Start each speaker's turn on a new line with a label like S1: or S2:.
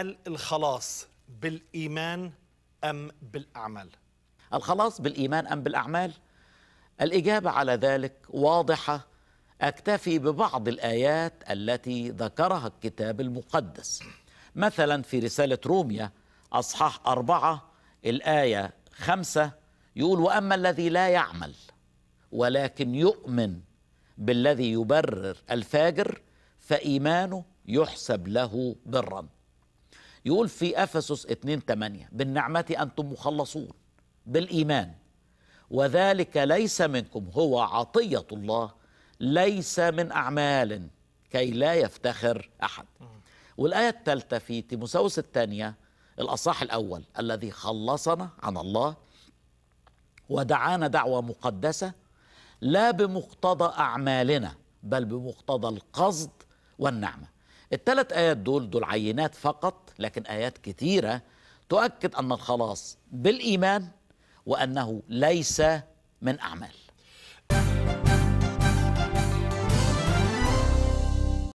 S1: هل الخلاص بالايمان ام بالاعمال الخلاص بالايمان ام بالاعمال الاجابه على ذلك واضحه اكتفي ببعض الايات التي ذكرها الكتاب المقدس مثلا في رساله روميا اصحاح اربعه الايه خمسه يقول واما الذي لا يعمل ولكن يؤمن بالذي يبرر الفاجر فايمانه يحسب له برا يقول في أفسس 2 8 بالنعمة أنتم مخلصون بالإيمان وذلك ليس منكم هو عطية الله ليس من أعمال كي لا يفتخر أحد والآية الثالثة في تيموساوس الثانية الأصح الأول الذي خلصنا عن الله ودعانا دعوة مقدسة لا بمقتضى أعمالنا بل بمقتضى القصد والنعمة الثلاث آيات دول دول عينات فقط لكن آيات كثيرة تؤكد أن الخلاص بالإيمان وأنه ليس من أعمال